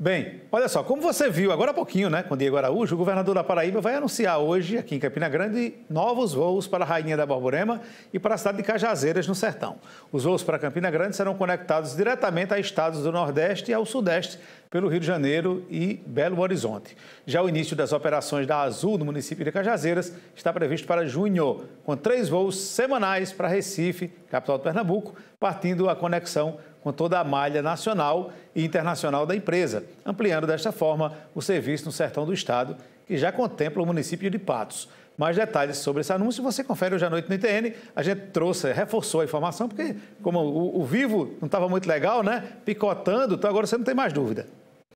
Bem, olha só, como você viu agora há pouquinho, né, com Diego Araújo, o governador da Paraíba vai anunciar hoje, aqui em Campina Grande, novos voos para a Rainha da Borborema e para a cidade de Cajazeiras, no Sertão. Os voos para Campina Grande serão conectados diretamente a estados do Nordeste e ao Sudeste, pelo Rio de Janeiro e Belo Horizonte. Já o início das operações da Azul no município de Cajazeiras está previsto para junho, com três voos semanais para Recife, capital do Pernambuco, partindo a conexão com toda a malha nacional e internacional da empresa, ampliando desta forma o serviço no sertão do estado, que já contempla o município de Patos. Mais detalhes sobre esse anúncio você confere hoje à noite no ITN. A gente trouxe, reforçou a informação, porque como o, o vivo não estava muito legal, né? Picotando, então agora você não tem mais dúvida.